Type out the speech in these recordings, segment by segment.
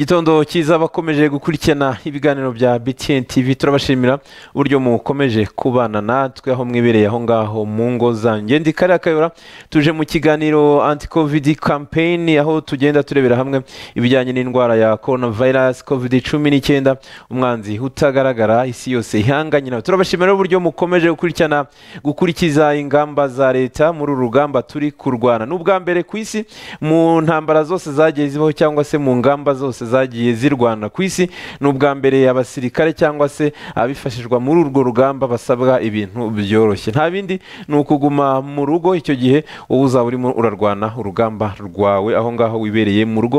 igitondo cyiza bakomeje gukurikirana ibiganiro bya btn tv turabashimira uburyo mukomeje kubana natwe aho mwibereye aho ngaho mu ngo zanjye ndi kariya kayora tuje mu kiganiro anti covid campaign aho tugenda turebera hamwe ibijyanye n'indwara ya corona virus covid cumi n'icyenda umwanzi utagaragara isi yose ihanganye nawe turabashimira uburyo mukomeje gukurikirana gukurikiza ingamba za leta muri uru rugamba turi kurwana n'ubwa mbere ku isi mu ntambara zose zagiye cyangwa se mu ngamba zose zagiye zirwana ku isi ni ubwa mbere abasirikare cyangwa se abifashishwa muri urwo rugamba basabwa ibintu byoroshye nta bindi ni ukuguma mu rugo icyo gihe wowe uzaba urimo urarwana urugamba rwawe aho ngaho wibereye mu rugo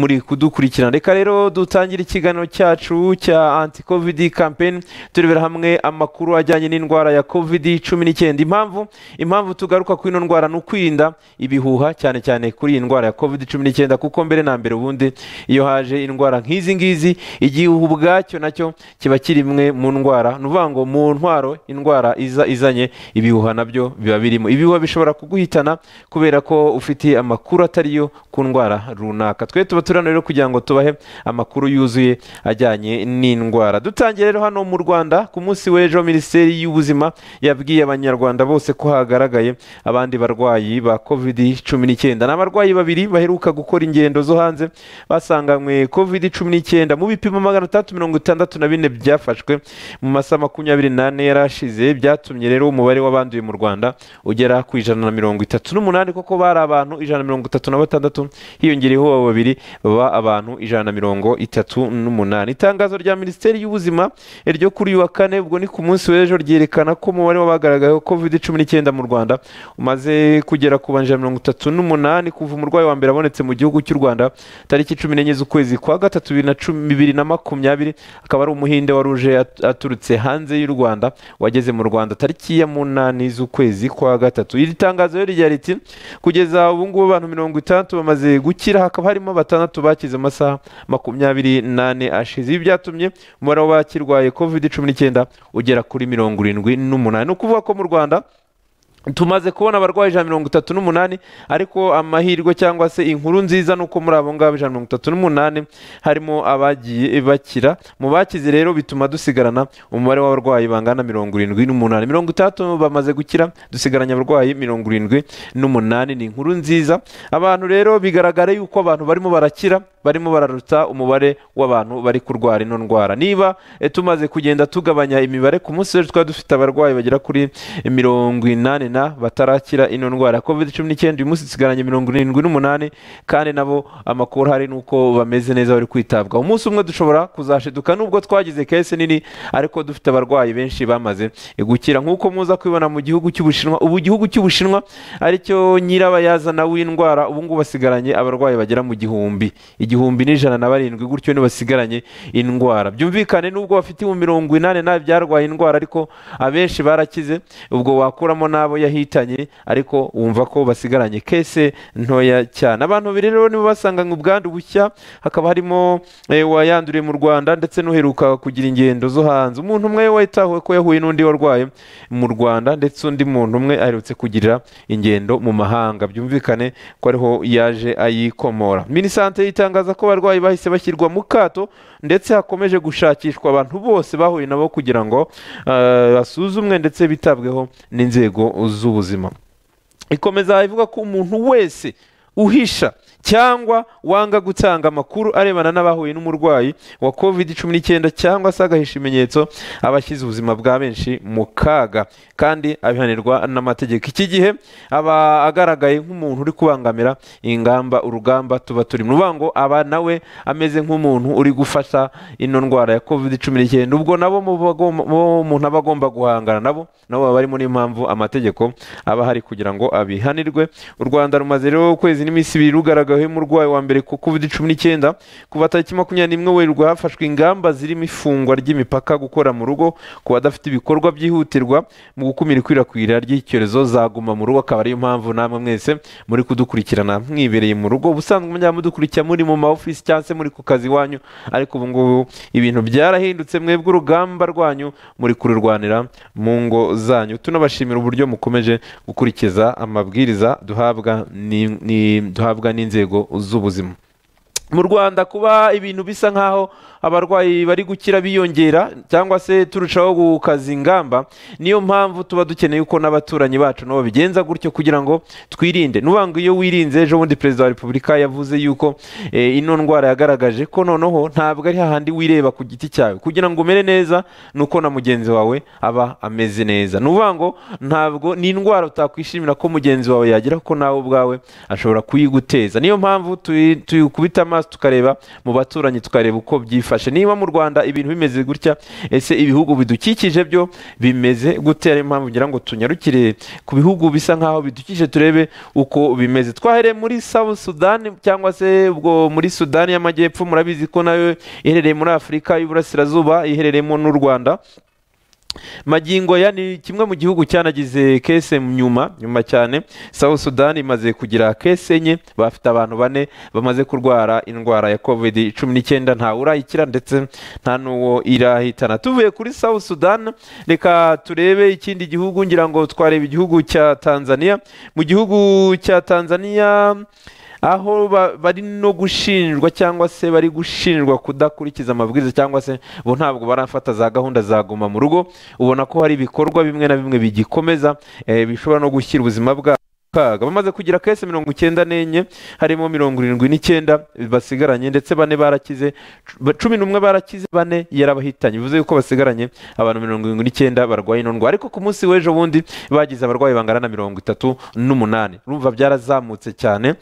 muri kudukurikirana reka rero dutangira ikiganiro cyacu cya anti kovidi kampeni turebera hamwe amakuru ajyanye n'indwara ya kovidi cumi n'icyenda impamvu impamvu tugaruka kuri ino ndwara ni ukwirinda ibihuha cyane cyane kuri iyi ndwara ya kovidi cumi n'icyenda kuko mbere na mbere ubundi iyo haje yaje indwara nk'izi ngizi igihe ubwacyo nacyo kiba kiri imwe mu ndwara ni ukuvuga ngo mu ntwaro indwara iza izanye ibihuha nabyo biba birimo ibihuha bishobora kuguhitana kubera ko ufite amakuru atari yo ku ndwara runaka twe tuba turi hano rero kugira ngo tubahe amakuru yuzuye ajyanye n'indwara dutangiye rero hano mu rwanda ku munsi w'ejo minisiteri y'ubuzima yabwiye abanyarwanda bose ko hagaragaye abandi barwayi ba covid cumi n'icyenda ni abarwayi babiri baheruka gukora ingendo zo hanze basanganywe covid cumi n'icyenda mu bipimo magana atandatu mirongo itandatu na bine byafashwe mu masaha makumyabiri n'ane yari ashize byatumye rero umubare w'abanduye mu rwanda ugera ku ijana na mirongo itatu n'umunani kuko bari abantu ijana na mirongo itatu na batandatu hiyongereyeho babiri baba abantu ijana na mirongo itatu n'umunani itangazo rya minisiteri y'ubuzima ryo kuri uyu wa kane ubwo ni ku munsi w'ejo ryerekana ko umubare w'abagaragayeho covid cumi n'icyenda mu rwanda umaze kugera ku banjira mirongo itatu n'umunani kuva umurwayi wa mbere abonetse mu gihugu cy'u rwanda tariki cumi n'enye z'ukwezi kwezi kwa gatatu bibiri na makumyabiri akaba ari umuhinde wa ruje aturutse hanze y'u rwanda wageze mu rwanda tariki ya munani z'ukwezi kwa gatatu iri tangazo rero rya riti kugeza ubu ngubu abantu mirongo itandatu bamaze gukira hakaba harimo batandatu bakize amasaha makumyabiri n'ane ashize ibi byatumye umubare w'abakirwaye covid cumi n'icyenda ugera kuri mirongo irindwi n'umunani ni ukuvuga ko mu rwanda tumaze kubona abarwayi ijana mirongo itatu n'umunani ariko amahirwe cyangwa se inkuru nziza ni uko muri abo ngabo ijana mirongo itatu n'umunani harimo abagiye bakira mu bakize rero bituma dusigarana umubare w'abarwayi bangana mirongo irindwi n'umunani mirongo itandatu bamaze gukira dusigaranye abarwayi mirongo irindwi n'umunani ni inkuru nziza abantu rero bigaragara yuko abantu barimo barakira barimo bararuta umubare w'abantu bari kurwara ino ndwara niba eh, tumaze kugenda tugabanya imibare ku munsi rero twari dufite abarwayi bagera kuri mirongo inani na batarakira ino ndwara covid cumi n'icyenda uyu munsi isigaranye mirongo irindwi n'umunani kandi nabo amakuru hari uko bameze neza bari kwitabwaho umunsi umwe dushobora kuzashiduka nubwo twagize kese nini ariko dufite abarwayi benshi bamaze gukira nk'uko muza kwibona mu gihugu cy'ubushinwa ubu gihugu cy'ubushinwa aricyo nyirabayazana w'indwara ubu ngubu basigaranye abarwayi bagera mu gihumbi igihumbi n'ijana na barindwi gutyo ntibasigaranye indwara byumvikane n'ubwo bafite mu mirongo inani nabi byarwaye indwara ariko abenshi barakize ubwo wakuramo n'abo yahitanye ariko wumva ko basigaranye kese ntoya cyane abantu rero nibo basanganywe ubwandu bushya hakaba harimo eh, wayanduriye mu rwanda ndetse n'uheruka kugira ingendo zo hanze umuntu umwe wayitahuwe ko yahuye n'undi warwaye mu rwanda ndetse undi muntu umwe aherutse kugirira ingendo mu mahanga byumvikane ko ariho yaje ayikomora minisante itangaza ko abarwayi bahise bashyirwa mu kato ndetse hakomeje gushakishwa abantu bose bahuye nabo kugira ngo eh, basuzumwe ndetse bitabweho n'inzego muzubuzima ikomeza ivuga ko umuntu wese uhisha cyangwa wanga gutanga amakuru arebana n'abahuye n'umurwayi wa covid cumi n'icyenda cyangwa se agahisha ibimenyetso aba ubuzima bwa benshi mu kaga kandi abihanirwa n'amategeko iki gihe aba agaragaye nk'umuntu uri kubangamira ingamba urugamba tuba turi mu rubango aba nawe ameze nk'umuntu uri gufasha ino ndwara ya covid cumi n'icyenda ubwo nabo umuntu aba agomba guhangana nabo nabo baba barimo n'impamvu amategeko aba ahari kugira ngo abihanirwe u rwanda rumaze rero ukwezi kwezi n'iminsi ibiri rugaragaweho umurwayi wa mbere ku covid cumi n'icyenda kuva tariki makumyabiri n'imwe werurwe hafashwe ingamba zirimo ifungwa ry'imipaka gukora mu rugo ku badafite ibikorwa byihutirwa mu gukumira ikwirakwira ry'icyorezo zaguma mu rugo akaba ariyo mpamvu namwe mwese muri kudukurikirana mwibereye mu rugo ubusanzwe mujya mudukurikira muri mu ma ofisi cyangwa se muri ku kazi iwanyu ariko ubu ngubu ibintu byarahindutse mwebwe urugamba rwanyu muri kururwanira mu ngo zanyu tunabashimira uburyo mukomeje gukurikiza amabwiriza duhabwa ni duhabwa n'inzego z'ubuzima mu rwanda kuba ibintu bisa nk'aho abarwayi bari gukira biyongera cyangwa se turushaho gukaza ingamba niyo mpamvu tuba dukeneye uko n'abaturanyi bacu nabo bigenza gutyo kugira ngo twirinde n'ubanga iyo wirinze ejo bundi perezida wa repubulika yavuze yuko eh, ino ndwara yagaragaje ko noneho ntabwo ari hahandi wireba ku giti cyawe kugira ngo umere neza ni uko na mugenzi wawe aba ameze neza ni uvuga ngo ntabwo ni indwara utakwishimira ko mugenzi wawe yagera ko nawe ubwawe ashobora kuyiguteza niyo mpamvu tuyikubita amaso maso tukareba mu baturanyi tukareba uko byifashe niba mu rwanda ibintu bimeze gutya ese ibihugu bidukikije byo bimeze gutera impamvu kugira ngo tunyarukire ku bihugu bisa nk'aho bidukikije turebe uko bimeze twahereye muri sabu sudani cyangwa se ubwo muri sudani y'amajyepfo murabizi ko nayo iherereye muri afurika y'uburasirazuba iherereyemo n'u rwanda magingo ya ni kimwe mu gihugu cyanagize kese nyuma nyuma cyane south Sudani imaze kugira kese enye bafite abantu bane bamaze kurwara indwara ya covid cumi n'icyenda urayikira ndetse nta n'uwo irahitana tuvuye kuri south sudan reka turebe ikindi gihugu ngira ngo twarebe igihugu cya tanzania mu gihugu cya tanzania aho bari no gushinjwa cyangwa se bari gushinjwa kudakurikiza amabwiriza cyangwa se bo ntabwo barafata za gahunda za guma mu rugo ubona ko hari ibikorwa bimwe na bimwe bigikomeza eh, bishobora no gushyira ubuzima bwabo kaga bamaze kugira kese mirongo icyenda n'enye harimo mirongo irindwi n'icyenda basigaranye ndetse bane barakize cumi n'umwe barakize bane yarabahitanye bivuze yuko basigaranye abantu mirongo irindwi n'icyenda barwaye ino ndwara ariko ku munsi w'ejo bundi bagize abarwayi bangana na mirongo itatu n'umunani urumva byarazamutse cyane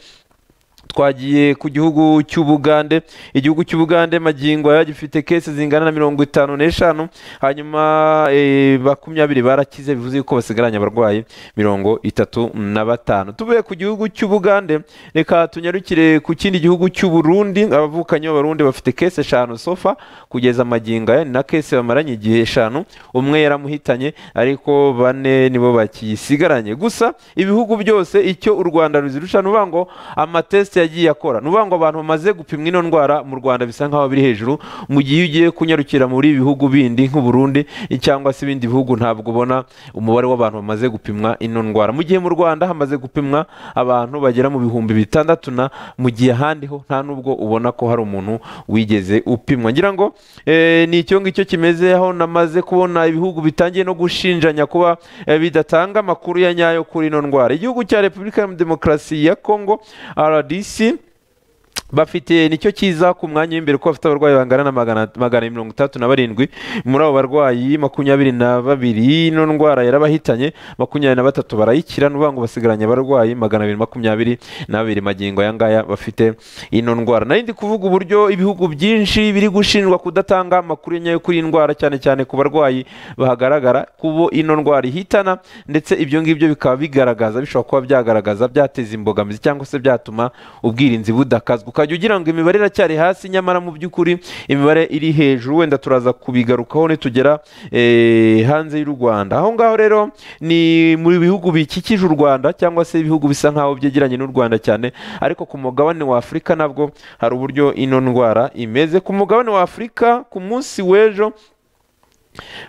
twagiye ku gihugu cy'ubugande igihugu cy'ubugande magingo aya gifite kese zingana na mirongo itanu n'eshanu hanyuma eh, makumyabiri barakize bivuze yuko basigaranye abarwayi mirongo itatu na batanu tuvuye ku gihugu cy'ubugande reka tunyarukire ku kindi gihugu cy'uburundi abavukanyi b'abarundi bafite kese eshanu sofa kugeza magingo aya ni na kese bamaranye igihe eshanu umwe yaramuhitanye ariko bane nibo bakisigaranye gusa ibihugu byose icyo u rwanda ruzirusha ni ngo amatesite yagiye akora ni ngo abantu bamaze gupimwa ino ndwara mu rwanda bisa nkaho biri hejuru mu gihe ugiye kunyarukira muri bihugu bindi nk'uburundi cyangwa se ibindi bihugu ntabwo ubona umubare w'abantu bamaze gupimwa ino ndwara mu gihe mu rwanda hamaze gupimwa abantu bagera mu bihumbi bitandatu na mu gihe ahandi ho nta nubwo ubona ko hari umuntu wigeze upimwa ngira ngo eh, ni icyo ngicyo kimeze aho namaze kubona ibihugu bitangiye no gushinjanya kuba eh, bidatanga amakuru ya nyayo kuri ino ndwara igihugu cya repubulika ya demokarasi ya kongo rdc isim bafite nicyo kiza ku mwanya w'imbere ko bafite abarwayi bangana na magana mirongo itatu na barindwi muri abo barwayi makumyabiri na babiri ino ndwara yarabahitanye makumyabiri na batatu barayikira nuvuga ngo basigaranye abarwayi magana abiri makumyabiri babiri magingo aya ngaya bafite ino ndwara nari ndi kuvuga uburyo ibihugu byinshi biri gushinjwa kudatanga amakuru nyayo kuri iyi ndwara cyane cyane ku barwayi bahagaragara kubo ino ndwara ihitana ndetse ibyo ngibyo bikaba bigaragaza bishobora kuba byagaragaza byateza imbogamizi cyangwa se byatuma ubwirinzi budakazwa ukajya ugira ngo imibare iracyari hasi nyamara mu by'ukuri imibare iri hejuru wenda turaza kubigarukaho nitugera eh, hanze y'u rwanda aho ngaho rero ni mu bihugu bikikije u rwanda cyangwa se ibihugu bisa nk'aho byegeranye n'u rwanda cyane ariko ku mugabane wa afurika nabwo hari uburyo ino ndwara imeze ku mugabane wa afurika ku munsi w'ejo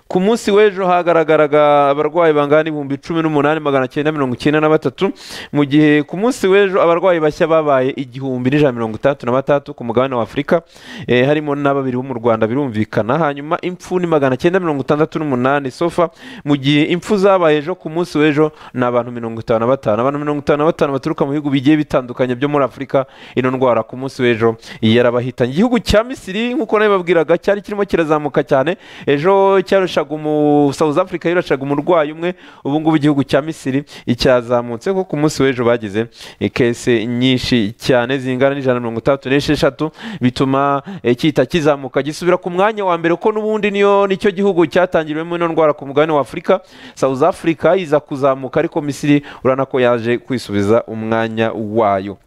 ku munsi w'ejo hagaragaraga abarwayi bangana ibihumbi cumi n'umunani magana cyenda mirongo icyenda na batatu mu gihe ku munsi w'ejo abarwayi bashya babaye igihumbi n'ijana mirongo itandatu na batatu ku mugabane wa afurika eh, harimo na babiri bo mu rwanda birumvikana hanyuma impfu ni magana cyenda mirongo itandatu n'umunani sofa mu gihe impfu zabaye ejo ku munsi w'ejo ni abantu mirongo itanu na batanu abantu mirongo itanu na batanu baturuka mu bihugu bigiye bitandukanye byo muri afurika ino ndwara ku munsi w'ejo yarabahitanye igihugu cya misiri nk'uko nabibabwiraga cyari kirimo kirazamuka cyane ejo cyarushaga umu South Africa yarushaga umurwayi umwe ubu igihugu cya Misiri icyazamutse ko ku munsi w'ejo bagize ikese nyinshi cyane zingana n'ijana mirongo itandatu n'esheshatu bituma eh, cyita kizamuka gisubira ku mwanya wa mbere ko n'ubundi niyo nicyo gihugu cyatangiriwemo ino ndwara ku mugabane wa Afurika South Africa iza kuzamuka ariko Misiri urana ko yaje kwisubiza umwanya wayo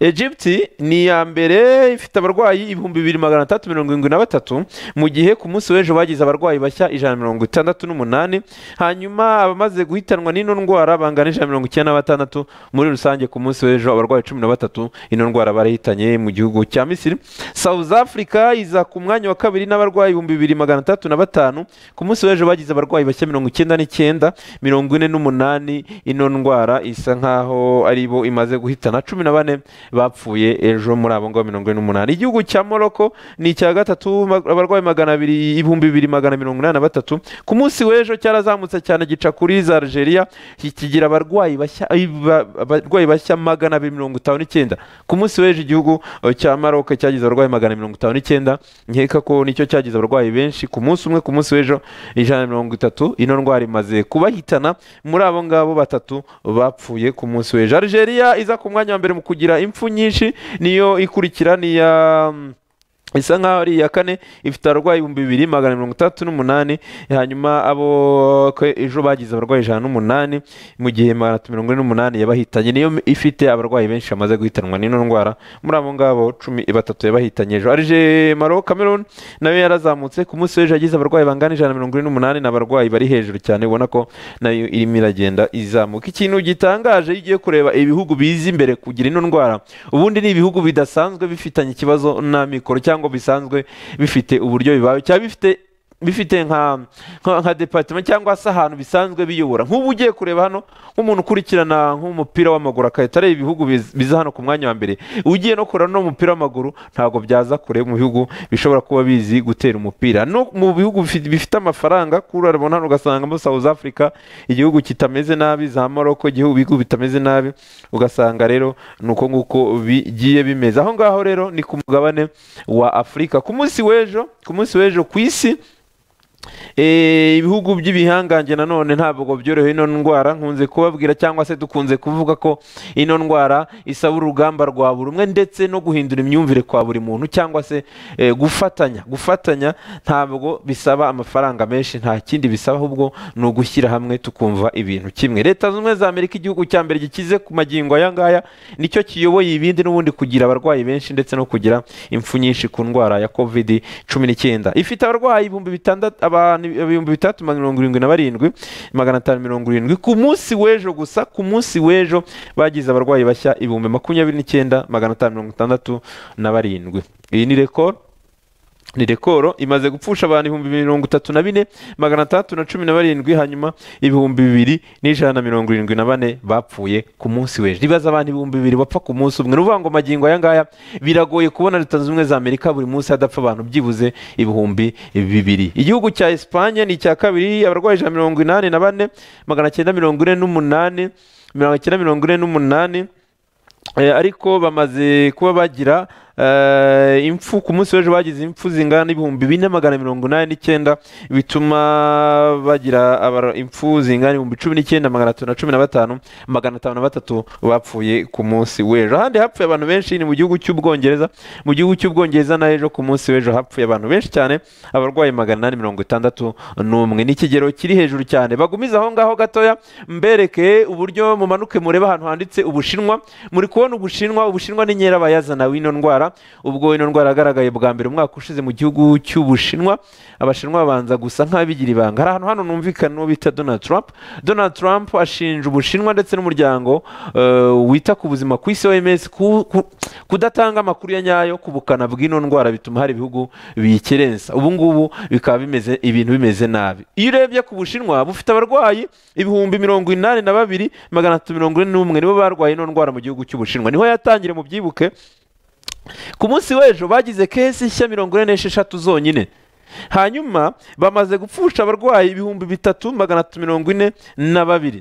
egypti ni ya mbere ifite abarwayi ibihumbi bibiri magana atatu mirongo irindwi na batatu mu gihe ku munsi w'ejo bagize abarwayi bashya ijana mirongo itandatu n'umunani hanyuma abamaze guhitanwa n'ino ndwara bangana ijana mirongo icyenda na batandatu muri rusange ku munsi w'ejo abarwayi cumi na batatu ino ndwara barahitanye mu gihugu cya misiri south africa iza ku mwanya wa kabiri n'abarwayi ibihumbi bibiri magana atatu na batanu ku munsi w'ejo bagize abarwayi bashya mirongo icyenda n'icyenda mirongo ine n'umunani ino ndwara isa nkaho aribo imaze guhitana cumi na bane bapfuye ejo muri abo ngo mirongo ine n'umunani igihugu cya moroko ni icya gatatu abarwayi magana abiri ibihumbi bibiri magana mirongo inani na batatu ku munsi w'ejo cyarazamutse cyane gica kuri za algeria kigira abarwayi bashya abarwayi bashya magana abiri mirongo itanu n'icyenda ku munsi w'ejo igihugu cya maroc cyagize abarwayi magana mirongo itanu n'icyenda nkeka ko nicyo cyagize abarwayi benshi ku munsi umwe ku munsi w'ejo ijana na mirongo itatu ino ndwara imaze kubahitana muri abo ngabo batatu bapfuye ku munsi w'ejo algeria iza ku mwanya wa mbere mu kugira igira impfu nyinshi niyo ikurikira niya mm, isa nkaho ari iya kane ifite abarwayi ibihumbi bibiri magana mirongo itandatu n'umunani hanyuma abo ejo bagize abarwayi ijana n'umunani mu gihe magana atatu mirongo ine n'umunani yabahitanye niyo ifite abarwayi benshi bamaze guhitanwa n'ino ndwara muri abo ngabo cumi batatu yabahitanye ejo arije maro cameron nayo yarazamutse ku munsi w'ejo yagize abarwayi bangana ijana mirongo ine n'umunani ni abarwayi bari hejuru cyane ubona ko nayo irimo iragenda izamuka ikintu gitangaje iyo ugiye kureba ibihugu biza imbere kugira ino ndwara ubundi ni ibihugu bidasanzwe bifitanye ikibazo n'amikoro cyangwa ngo bisanzwe bifite uburyo bibaye cyangwa bifite bifite nka nka departement cyangwa se ahantu bisanzwe biyobora nk'ubu ugiye kureba hano nk'umuntu ukurikirana nk'umupira w'amaguru akahita areba ibihugu biza hano ku mwanya wa mbere ugiye no kureba umupira w'amaguru ntabwo byaza kure mu bihugu bishobora kuba bizi gutera umupira no mu bihugu bifite amafaranga kuri kurarabona hano ugasangamo South Africa igihugu kitameze nabi za maroko igihugu bigo bitameze nabi ugasanga rero ni uko nguko bigiye bimeze aho ngaho rero ni ku mugabane wa afurika ku munsi w'ejo ku munsi w'ejo ku isi Eh, ibihugu by'ibihangange nanone ntabwo byoroheye ino ndwara nkunze kubabwira cyangwa se dukunze kuvuga ko ino ndwara isaba urugamba rwa buri umwe ndetse no guhindura imyumvire kwa buri muntu cyangwa se eh, gufatanya gufatanya ntabwo bisaba amafaranga menshi nta kindi bisaba ahubwo ni ugushyira hamwe tukumva ibintu kimwe leta zunze ubumwe za amerika igihugu cya mbere gikize ku magingo aya ngaya nicyo kiyoboye ibindi n'ubundi kugira abarwayi benshi ndetse no kugira impfu nyinshi ku ndwara ya covid cumi n'icyenda ifite abarwayi ibihumbi bitandatu ibihumbi bitatu mirongo irindwi na barindwi magana atanu mirongo irindwi ku munsi w'ejo gusa ku munsi w'ejo bagize abarwayi bashya ibihumbi makumyabiri n'icyenda magana atanu mirongo itandatu na barindwi iyi ni rekoro ni rekoro imaze gupfusha abantu ibihumbi mirongo itatu na bine magana atandatu na cumi na barindwi hanyuma ibihumbi bibiri n'ijana na mirongo irindwi na bane bapfuye ku munsi w'ejo ribaza abantu ibihumbi bibiri bapfa ku munsi umwe ni ngo magingo aya ngaya biragoye kubona leta zunze ubumwe za amerika buri munsi hadapfa abantu byibuze ibihumbi bibiri igihugu cya esipanye ni icya kabiri abarwayi ijana mirongo inani na bane magana cyenda mirongo ine n'umunani mirongo icyenda mirongo ine n'umunani eh, ariko bamaze kuba bagira Eh, impfu ku munsi w'ejo bagize impfu zingana n'ibihumbi bine magana mirongo inani n'icyenda bituma bagira impfu zingana n'ibihumbi cumi n'icyenda magana atatu na cumi na batanu magana atanu na batatu bapfuye ku munsi w'ejo ahandi hapfuye abantu benshi ni mu gihugu cy'ubwongereza mu gihugu cy'ubwongereza na ejo ku munsi w'ejo hapfuye abantu benshi cyane abarwayi magana inani mirongo itandatu n'umwe ni ikigero kiri hejuru cyane bagumiza aho ngaho gatoya mbereke uburyo mumanuke murebe ahantu handitse ubushinwa muri kubona ubushinwa ubushinwa ni nyirabayazana w'ino ndwara mwaka ubwo ino ndwara yagaragaye bwa mbere umwaka ushize mu gihugu cy'ubushinwa abashinwa babanza gusa nk'abigira ibanga hari ahantu hano numvikana n'uwo bita donald trump donald trump ashinja ubushinwa ndetse n'umuryango eh, wita ku buzima ku isi oms kudatanga amakuru ya nyayo ku bukana bw'ino ndwara bituma hari ibihugu biyikerensa ubungubu bikaba bimeze ibintu bimeze nabi iyo urebye ku bushinwa bufite abarwayi ibihumbi mirongo inani na babiri magana atatu mirongo ine n'umwe nibo barwaye ino ndwara mu gihugu cy'ubushinwa niho yatangire mu byibuke ku munsi w'ejo bagize kesi nshya mirongo ine n'esheshatu zonyine hanyuma bamaze gupfusha abarwayi ibihumbi bitatu magana atatu mirongo ine na babiri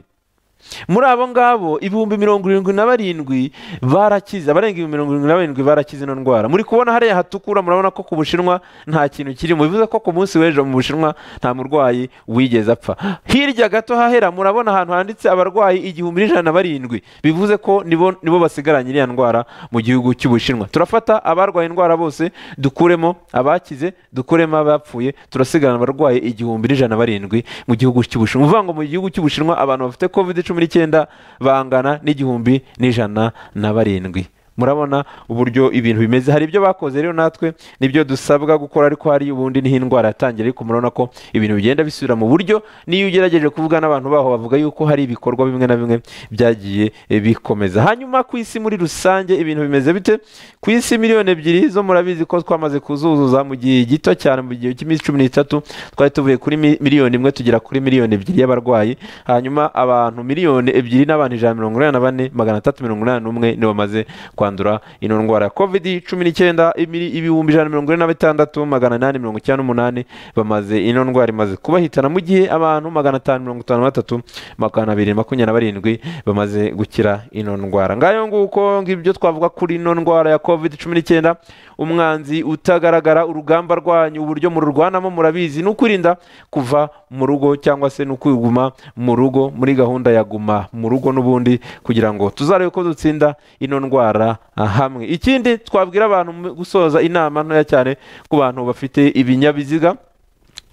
muri abo ngabo ibihumbi mirongo irindwi na barindwi barakize abarenga ibihumbi mirongo irindwi na barindwi barakize ino ndwara muri kubona hariya hatukura murabona ko ku bushinwa nta kintu kirimo bivuze ko ku munsi w'ejo mu bushinwa nta murwayi wigeze apfa hirya gato hahera murabona ahantu handitse abarwayi igihumbi n'ijana na barindwi bivuze ko nibo basigaranye iriya ndwara mu gihugu cy'ubushinwa turafata abarwaye indwara bose dukuremo abakize dukuremo abapfuye turasigarana abarwaye igihumbi n'ijana na barindwi mu gihugu cy'ubushinwa uvuga ngo mu gihugu cy'ubushinwa abantu bafite covid cumi n'icyenda bangana n'igihumbi n'ijana na barindwi murabona uburyo ibintu bimeze hari ibyo bakoze rero natwe nibyo dusabwa gukora ariko hari ubundi ni indwara yatangira ariko murabona ko ibintu bigenda bisubira mu buryo n'iyo ugerageje kuvuga n'abantu baho bavuga yuko hari ibikorwa bimwe na bimwe byagiye eh, bikomeza hanyuma ku isi muri rusange ibintu bimeze bite ku isi miliyoni ebyiri zo murabizi ko twamaze kuzuzuza mu gihe gito cyane mu gihe cy'iminsi cumi n'itatu twari tuvuye kuri miliyoni imwe tugera kuri miliyoni ebyiri y'abarwayi hanyuma abantu miliyoni ebyiri n'abantu ijana na mirongo inani na bane magana atatu mirongo inani n'umwe ni bamaze kwa kwandura ino ndwara ya covid cumi n'icyenda ibihumbi ijana mirongo ine na bitandatu magana inani mirongo icyenda n'umunani bamaze ino ndwara imaze kubahitana mu gihe abantu magana atanu mirongo itanu na batatu magana abiri makumyabiri na barindwi bamaze gukira ino ndwara ngayo nguko ngibyo twavuga kuri ino ndwara ya covid cumi n'icyenda umwanzi utagaragara urugamba rwanyu uburyo mururwanamo murabizi ni ukwirinda kuva mu rugo cyangwa se ni ukwiguma mu rugo muri gahunda ya guma mu rugo n'ubundi kugira ngo tuzarebe ko dutsinda ino ndwara hamwe ikindi twabwira abantu gusoza inama ntoya cyane ku bantu bafite ibinyabiziga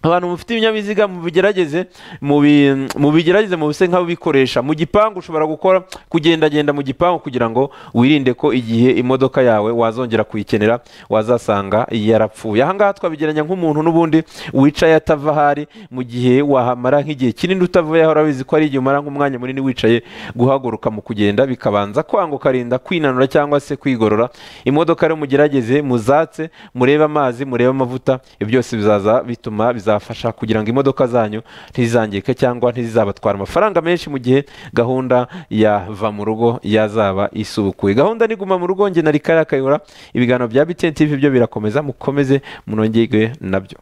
abantu mufite ibinyabiziga mubigerageze mubigerageze mubise nk'ababikoresha mu gipangu ushobora gukora kugendagenda mu gipangu kugira ngo wirinde ko igihe imodoka yawe wazongera kuyikenera wazasanga yarapfuye ahangaha twabigeranya nk'umuntu n'ubundi wicaye atava ahari mu gihe wahamara nk'igihe kinini utavuye aho urabizi ko ari igihe umara nk'umwanya munini wicaye guhaguruka mu kugenda bikabanza kwanga ukarinda kwinanura cyangwa se kwigorora imodoka rero mugerageze muzatse murebe amazi murebe amavuta ibyo byose bizaza bituma bizaza bizafasha kugira ngo imodoka zanyu ntizangike cyangwa ntizizabatwara amafaranga menshi mu gihe gahunda ya va mu rugo yazaba isubukuye gahunda ni guma mu rugo nge na rikayakayura ibiganiro bya bitenti TV byo birakomeza mukomeze munongere nabyo